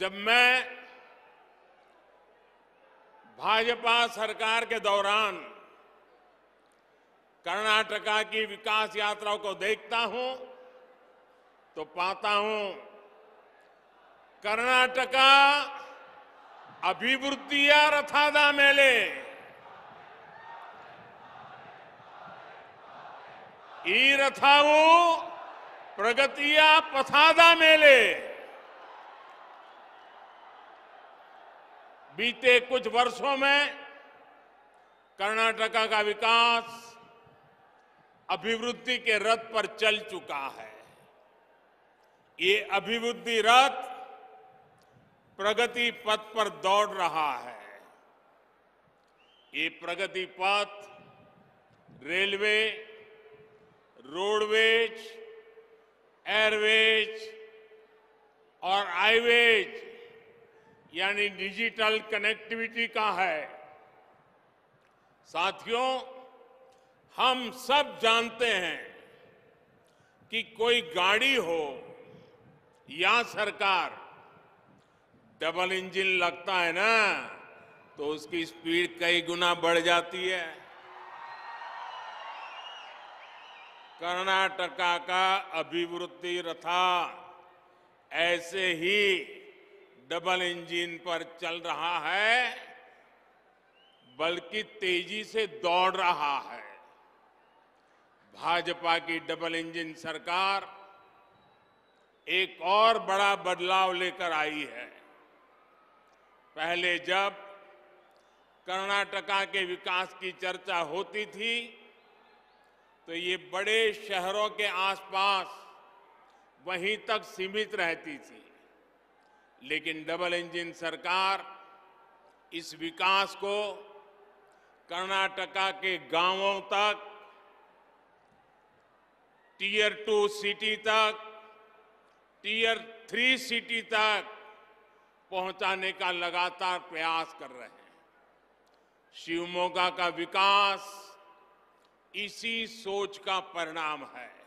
जब मैं भाजपा सरकार के दौरान कर्नाटका की विकास यात्राओं को देखता हूं तो पाता हूं कर्नाटका रथादा मेले ई ಈ प्रगति या पथादा मेले बीते कुछ वर्षों में कर्नाटका का विकास अभिवृद्धि के रथ पर चल चुका है ये अभिवृद्धि रथ प्रगति पथ पर दौड़ रहा है ये प्रगति पथ रेलवे रोडवेज एयरवेज और हाईवेज यानी डिजिटल कनेक्टिविटी का है साथियों हम सब जानते हैं कि कोई गाड़ी हो या सरकार डबल इंजन लगता है ना तो उसकी स्पीड कई गुना बढ़ जाती है कर्नाटका का अभिवृद्धि रथा ऐसे ही डबल इंजन पर चल रहा है बल्कि तेजी से दौड़ रहा है भाजपा की डबल इंजन सरकार एक और बड़ा बदलाव लेकर आई है पहले जब कर्नाटका के विकास की चर्चा होती थी तो ये बड़े शहरों के आसपास वहीं तक सीमित रहती थी लेकिन डबल इंजन सरकार इस विकास को कर्नाटका के गांवों तक टीयर टू सिटी तक टीयर थ्री सिटी तक पहुंचाने का लगातार प्रयास कर रहे हैं शिवमोगा का विकास इसी सोच का परिणाम है